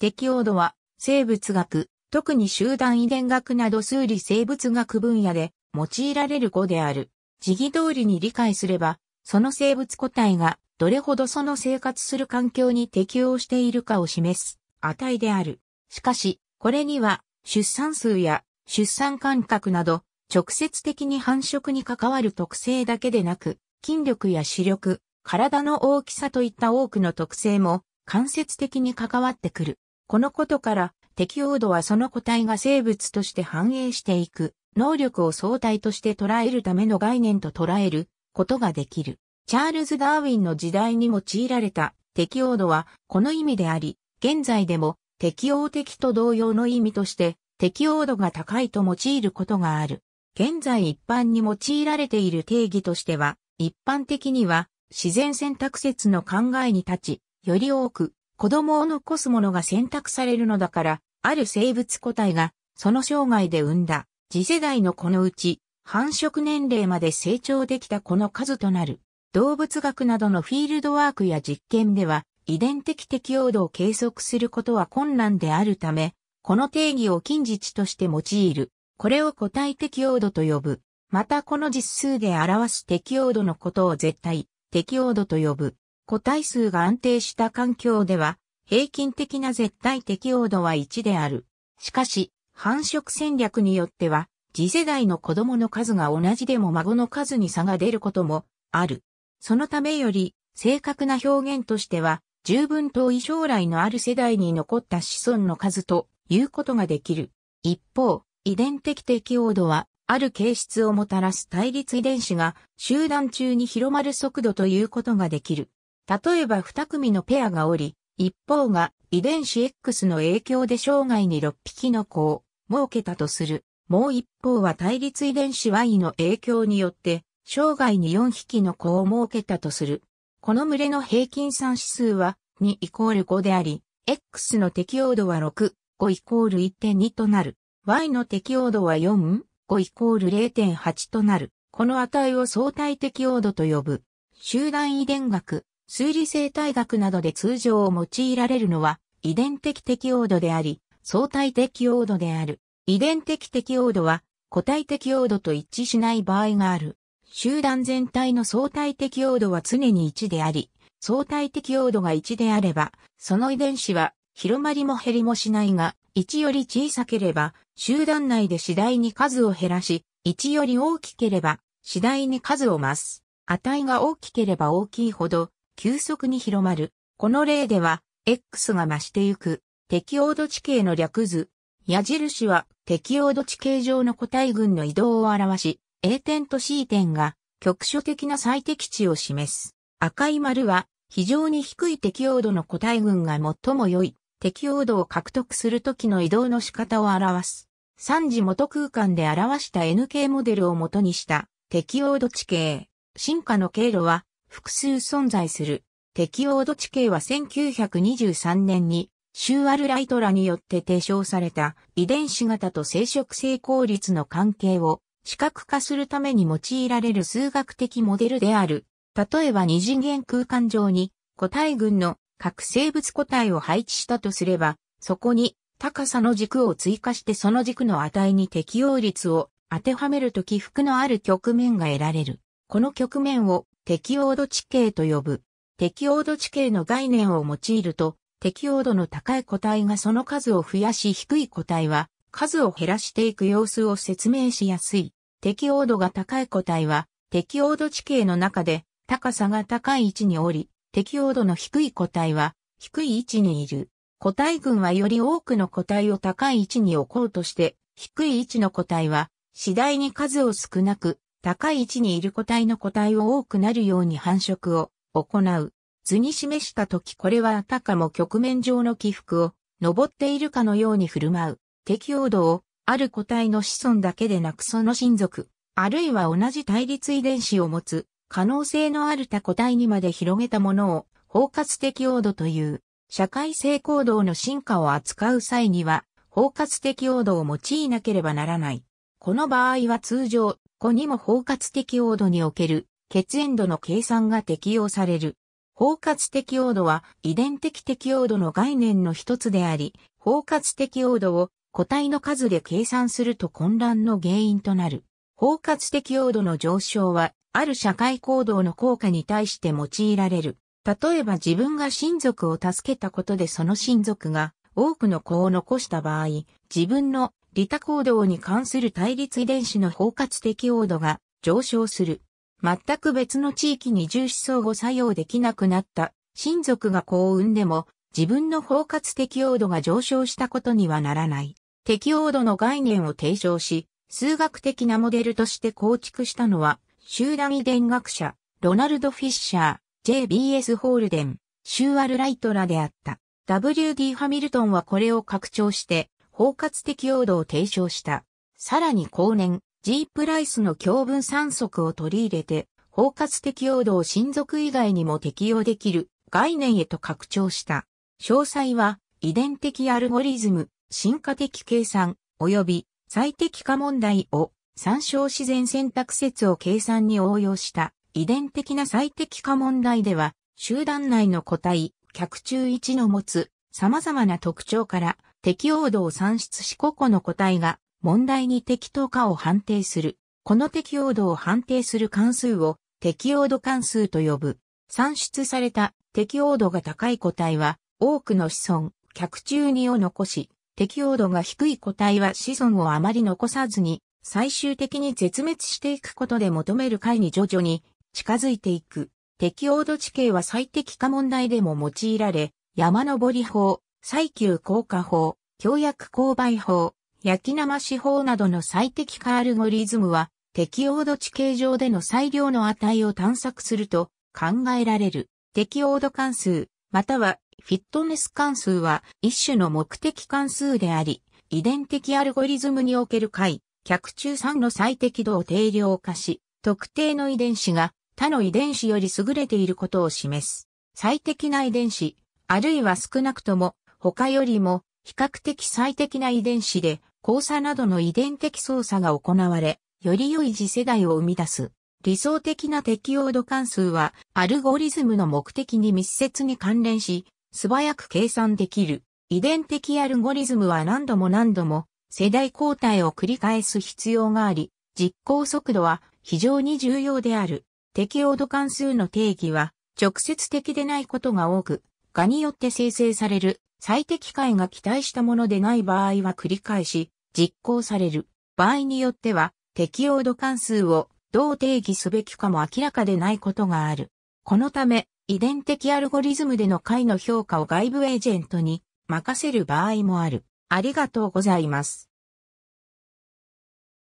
適応度は、生物学、特に集団遺伝学など数理生物学分野で用いられる語である。時義通りに理解すれば、その生物個体がどれほどその生活する環境に適応しているかを示す値である。しかし、これには出産数や出産間隔など直接的に繁殖に関わる特性だけでなく、筋力や視力、体の大きさといった多くの特性も間接的に関わってくる。このことから、適応度はその個体が生物として反映していく、能力を相対として捉えるための概念と捉えることができる。チャールズ・ダーウィンの時代に用いられた適応度はこの意味であり、現在でも適応的と同様の意味として適応度が高いと用いることがある。現在一般に用いられている定義としては、一般的には自然選択説の考えに立ち、より多く子供を残すものが選択されるのだから、ある生物個体が、その生涯で産んだ、次世代の子のうち、繁殖年齢まで成長できた子の数となる。動物学などのフィールドワークや実験では、遺伝的適応度を計測することは困難であるため、この定義を近似値として用いる。これを個体適応度と呼ぶ。またこの実数で表す適応度のことを絶対適応度と呼ぶ。個体数が安定した環境では、平均的な絶対適応度は1である。しかし、繁殖戦略によっては、次世代の子供の数が同じでも孫の数に差が出ることもある。そのためより、正確な表現としては、十分遠い将来のある世代に残った子孫の数ということができる。一方、遺伝的適応度は、ある形質をもたらす対立遺伝子が集団中に広まる速度ということができる。例えば二組のペアがおり、一方が遺伝子 X の影響で生涯に6匹の子を設けたとする。もう一方は対立遺伝子 Y の影響によって生涯に4匹の子を設けたとする。この群れの平均算指数は2イコール5であり、X の適応度は6、5イコール1.2となる。Y の適応度は4、5イコール0.8となる。この値を相対適応度と呼ぶ。集団遺伝学、数理生態学などで通常を用いられるのは、遺伝的適応度であり、相対適応度である。遺伝的適応度は、個体適応度と一致しない場合がある。集団全体の相対適応度は常に1であり、相対適応度が1であれば、その遺伝子は広まりも減りもしないが、1より小さければ、集団内で次第に数を減らし、1より大きければ、次第に数を増す。値が大きければ大きいほど、急速に広まる。この例では、X が増してゆく、適応度地形の略図。矢印は適応度地形上の個体群の移動を表し、A 点と C 点が局所的な最適値を示す。赤い丸は非常に低い適応度の個体群が最も良い適応度を獲得するときの移動の仕方を表す。三次元空間で表した NK モデルを元にした適応度地形。進化の経路は複数存在する。適応度地形は1923年にシューアル・ライトラによって提唱された遺伝子型と生殖成功率の関係を視覚化するために用いられる数学的モデルである。例えば二次元空間上に個体群の各生物個体を配置したとすれば、そこに高さの軸を追加してその軸の値に適応率を当てはめると起伏のある局面が得られる。この局面を適応度地形と呼ぶ。適応度地形の概念を用いると、適応度の高い個体がその数を増やし低い個体は数を減らしていく様子を説明しやすい。適応度が高い個体は適応度地形の中で高さが高い位置におり、適応度の低い個体は低い位置にいる。個体群はより多くの個体を高い位置に置こうとして、低い位置の個体は次第に数を少なく高い位置にいる個体の個体を多くなるように繁殖を行う。図に示したときこれはあたかも局面上の起伏を登っているかのように振る舞う。適応度をある個体の子孫だけでなくその親族、あるいは同じ対立遺伝子を持つ可能性のある他個体にまで広げたものを包括適応度という社会性行動の進化を扱う際には包括適応度を用いなければならない。この場合は通常子にも包括適応度における血縁度の計算が適用される。包括適応度は遺伝的適応度の概念の一つであり、包括適応度を個体の数で計算すると混乱の原因となる。包括適応度の上昇は、ある社会行動の効果に対して用いられる。例えば自分が親族を助けたことでその親族が多くの子を残した場合、自分の利他行動に関する対立遺伝子の包括適応度が上昇する。全く別の地域に重視相互作用できなくなった親族が幸運でも自分の包括適応度が上昇したことにはならない。適応度の概念を提唱し、数学的なモデルとして構築したのは、集団遺伝学者、ロナルド・フィッシャー、JBS ホールデン、シューアル・ライトらであった。WD ハミルトンはこれを拡張して、包括的用土を提唱した。さらに後年、G プライスの教文3則を取り入れて、包括的用土を親族以外にも適用できる概念へと拡張した。詳細は、遺伝的アルゴリズム、進化的計算、及び最適化問題を参照自然選択説を計算に応用した遺伝的な最適化問題では、集団内の個体、客中一の持つ様々な特徴から適応度を算出し個々の個体が問題に適当かを判定する。この適応度を判定する関数を適応度関数と呼ぶ。算出された適応度が高い個体は多くの子孫、客中にを残し、適応度が低い個体は子孫をあまり残さずに、最終的に絶滅していくことで求める解に徐々に近づいていく。適応度地形は最適化問題でも用いられ、山登り法、最急効果法、強薬購買法、焼き生し法などの最適化アルゴリズムは、適応度地形上での最良の値を探索すると考えられる。適応度関数、またはフィットネス関数は一種の目的関数であり、遺伝的アルゴリズムにおける解、客中3の最適度を定量化し、特定の遺伝子が他の遺伝子より優れていることを示す。最適な遺伝子、あるいは少なくとも他よりも比較的最適な遺伝子で交差などの遺伝的操作が行われ、より良い次世代を生み出す。理想的な適応度関数は、アルゴリズムの目的に密接に関連し、素早く計算できる。遺伝的アルゴリズムは何度も何度も世代交代を繰り返す必要があり、実行速度は非常に重要である。適応度関数の定義は直接的でないことが多く、がによって生成される最適解が期待したものでない場合は繰り返し実行される。場合によっては適用度関数をどう定義すべきかも明らかでないことがある。このため、遺伝的アルゴリズムでの解の評価を外部エージェントに任せる場合もある。ありがとうございます。